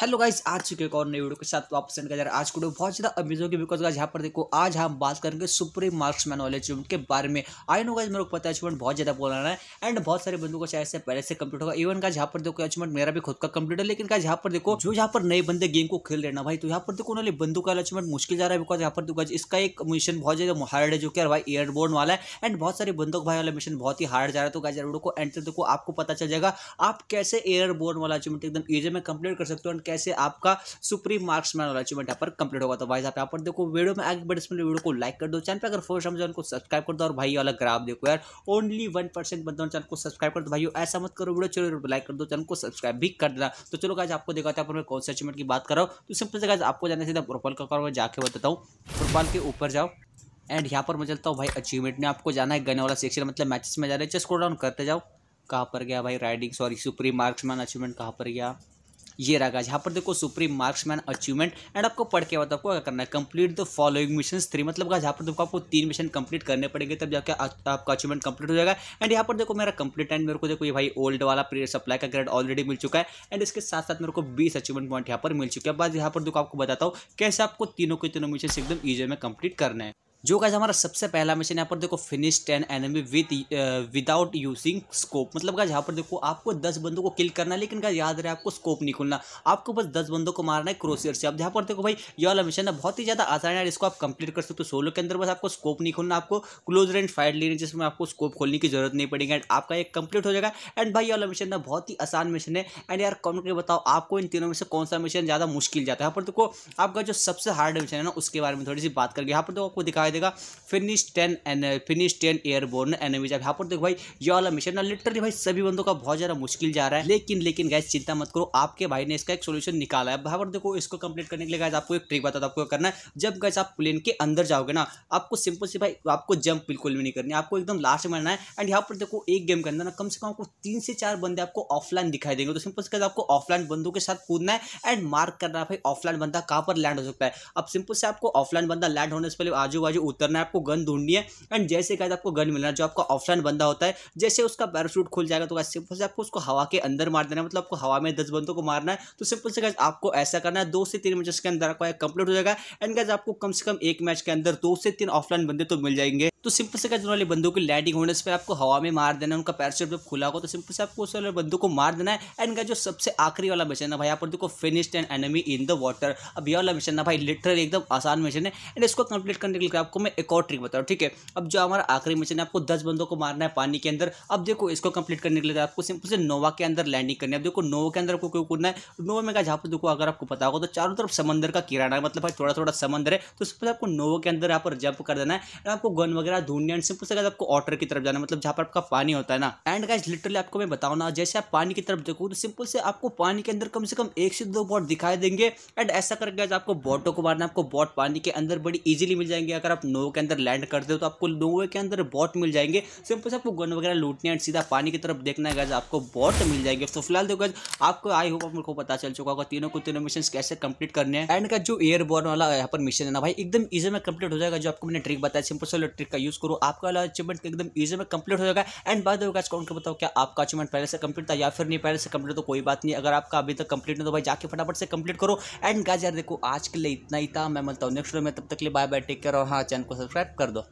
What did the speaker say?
hello guys आज चुके एक और नई वीडियो के साथ वापस एंड यार आज वीडियो बहुत ज़्यादा अमेजिंग है बिकॉज गाइस यहाँ पर देखो आज हम बात करेंगे सुप्रीम मार्क्समैन वाले अचीवमेंट के बारे में आई नो गाइस मेरे को पता है अचीवमेंट बहुत ज़्यादा रहा है एंड बहुत सारे बंदों को चाहे से पहले से कंप्लीट होगा इवन का यहाँ पर देखो अचीवमेंट मेरा भी खुद का कंप्लीट है लेकिन का यहाँ पर देखो जो यहाँ पर नए बंदे गेम को खेल रहे ना भाई तो यहाँ पर देखो उन्होंने बंदों का अचीवमेंट मुश्किल जा रहा है बिकॉज यहाँ पर देखो इसका एक मिशन बहुत ज़्यादा हार्ड है जो कि भाई एयरबोर्न वाला है एंड बहुत सारे बंदों भाई वाला मिशन बहुत ही हार्ड जा रहा है तो गाइस वीडियो को एंड तक देखो आपको पता चल जाएगा आप कैसे एयरबोर्न वाला अचीवमेंट एकदम ईजी में कंप्लीट कर सकते हो एंड कैसे आपका सुप्रीम मार्क्समैन और अचीवमेंट यहाँ पर कंप्लीट होगा तो भाई साहब यहाँ पर देखो वीडियो में आगे बढ़े इसमें वीडियो को लाइक कर दो चैनल पर अगर फोर्स समझो उनको सब्सक्राइब कर दो और भाई वाला ग्राफ देखो यार ओनली वन परसेंट बंदों चैनल को सब्सक्राइब कर दो भाई ऐसा मत करो वीडियो चलो लाइक कर दो चैनल को सब्सक्राइब भी कर देना तो चलो गाइज आपको देखा था मैं कौन से अचीवमेंट की बात कर रहा हूँ तो सिंपल से गाइज आपको जाने सीधा प्रोफाइल का करो मैं जाके बताता हूँ प्रोफाइल के ऊपर जाओ एंड यहाँ पर मैं चलता हूँ भाई अचीवमेंट में आपको जाना है गने वाला सेक्शन मतलब मैचेस में जा रहे हैं चेस्को डाउन करते जाओ कहाँ पर गया भाई riding sorry supreme marksman achievement कहाँ पर गया ये रहेगा यहाँ पर देखो सुप्रीम मार्क्समैन अचीवमेंट एंड आपको पढ़ के बाद आपको क्या करना है complete the following mission three मतलब यहाँ पर देखो आपको तीन मिशन कंप्लीट करने पड़ेंगे तब जाकर आपका अचीवमेंट कंप्लीट हो जाएगा एंड यहाँ पर देखो मेरा कंप्लीट एंड मेरे को देखो ये भाई ओल्ड वाला सप्लाई का ग्रेड ऑलरेडी मिल चुका है एंड इसके साथ साथ मेरे को बीस अचीवमेंट पॉइंट यहाँ पर मिल चुके हैं बाद यहाँ पर देखो आपको बताता हूँ कैसे आपको तीनों के तीनों मिशन एकदम ईजी में कंप्लीट करना है जो गाइज हमारा सबसे पहला मिशन यहाँ पर देखो finish ten enemy with without using scope मतलब गाइज यहाँ पर देखो आपको दस बंदों को किल करना है लेकिन गाइज याद रहे आपको स्कोप नहीं खुलना आपको बस दस बंदों को मारना है क्रोसियर से अब यहाँ पर देखो भाई ये वाला मिशन है बहुत ही ज़्यादा आसान है इसको आप कंप्लीट कर सकते हो सोलो के अंदर बस आपको स्कोप नहीं खोलना आपको क्लोज रेंज फाइट लेनी जिसमें आपको स्कोप खोलने की जरूरत नहीं पड़ेगी एंड आपका एक कंप्लीट हो जाएगा एंड भाई ये वाला मिशन है बहुत ही आसान मिशन है एंड यार कमेंट करके बताओ आपको इन तीनों में से कौन सा मिशन ज़्यादा मुश्किल जाता है यहाँ पर देखो आपका जो सबसे हार्ड मिशन है ना उसके बारे में थोड़ी सी बात करके यहाँ पर देखो आपको दिखाया दिखाई देगा फिनिश टेन एन फिनिश टेन एयरबोर्न एनिमीज अब यहाँ पर देखो भाई ये वाला मिशन ना लिटरली भाई सभी बंदों का बहुत ज़्यादा मुश्किल जा रहा है लेकिन लेकिन गैस चिंता मत करो आपके भाई ने इसका एक सोल्यूशन निकाला है यहाँ पर देखो इसको कंप्लीट करने के लिए गैस आपको एक ट्रिक बताता आपको करना है जब गैस आप प्लेन के अंदर जाओगे ना आपको सिंपल से भाई आपको जंप बिल्कुल भी नहीं करनी आपको एकदम लास्ट में मरना है एंड यहाँ पर देखो एक गेम के अंदर ना कम से कम आपको तीन से चार बंदे आपको ऑफलाइन दिखाई देंगे तो सिंपल से आपको ऑफलाइन बंदों के साथ कूदना है एंड मार्क करना है भाई ऑफलाइन बंदा कहाँ पर लैंड हो सकता है अब सिंपल से आपको ऑफलाइन बंदा लैंड होने से पहले आजू मुझे उतरना है आपको गन ढूंढनी है एंड जैसे कहते आपको गन मिलना जो आपका ऑफलाइन बंदा होता है जैसे उसका पैराशूट खुल जाएगा तो गाइज सिंपल से आपको उसको हवा के अंदर मार देना है मतलब आपको हवा में दस बंदों को मारना है तो सिंपल से गाइज आपको ऐसा करना है दो से तीन मैच के अंदर आपको कंप्लीट हो जाएगा एंड कहते आपको कम से कम एक मैच के अंदर दो से तीन ऑफलाइन बंदे तो मिल जाएंगे तो सिंपल से क्या वाले बंदों की लैंडिंग होने से आपको हवा में मार देना है उनका पैर जब खुला होगा तो सिंपल से आपको उस वाले बंदों को मार देना है एंड का जो सबसे आखिरी वाला मिशन है भाई यहाँ पर देखो finished and enemy in the water अब ये वाला मिशन ना भाई लिटरली एकदम आसान मिशन है एंड इसको कंप्लीट करने के लिए आपको मैं एक और ट्रिक बताऊँ ठीक है अब जो हमारा आखिरी मिशन है आपको दस बंदों को मारना है पानी के अंदर अब देखो इसको कंप्लीट करने के लिए आपको सिंपल से नोवा के अंदर लैंडिंग करनी है अब देखो नोवा के अंदर आपको क्यों कूदना है नोवा में का जहाँ पर देखो अगर आपको पता होगा तो चारों तरफ समंदर का किराना है मतलब भाई थोड़ा थोड़ा समंदर है तो उस पर आपको नोवा के अंदर यहाँ पर जंप कर देना है आपको गन वगैरह वगैरह ढूंढने एंड सिंपल से गाइस आपको वाटर की तरफ जाना मतलब जहाँ पर आपका पानी होता है ना एंड गाइस लिटरली आपको मैं बताऊँ ना जैसे आप पानी की तरफ देखो तो सिंपल से आपको पानी के अंदर कम से कम एक से दो बॉट दिखाई देंगे एंड ऐसा करके गाइस आपको बॉटों को मारना आपको बॉट पानी के अंदर बड़ी ईजिली मिल जाएंगे अगर आप नोवे के अंदर लैंड करते हो तो आपको नोवे के अंदर बॉट मिल जाएंगे सिंपल से आपको गन वगैरह लूटने एंड सीधा पानी की तरफ देखना है गाइस आपको बॉट मिल जाएंगे तो फिलहाल देखो गाइस आपको आई होप आपको पता चल चुका होगा तीनों को तीनों मिशन कैसे कंप्लीट करने हैं एंड का जो एयरबॉर्न वाला यहाँ पर मिशन है ना भाई एकदम ईजी में कंप्लीट हो जाएगा जो आपको मैंने ट्रिक बताया सिंपल सोलो ट्रिक का यूज़ करो आपका वाला अचीवमेंट एकदम ईजी में कंप्लीट हो जाएगा एंड बाद द वे बताओ क्या आपका अचीवमेंट पहले से कंप्लीट था या फिर नहीं पहले से कंप्लीट तो कोई बात नहीं अगर आपका अभी तक कंप्लीट नहीं तो भाई जाके फटाफट से कंप्लीट करो एंड गाज यार देखो आज के लिए इतना ही था मैं मिलता हूँ नेक्स्ट वीडियो में तब तक के लिए बाय बाय टेक केयर और हाँ चैनल को सब्सक्राइब कर दो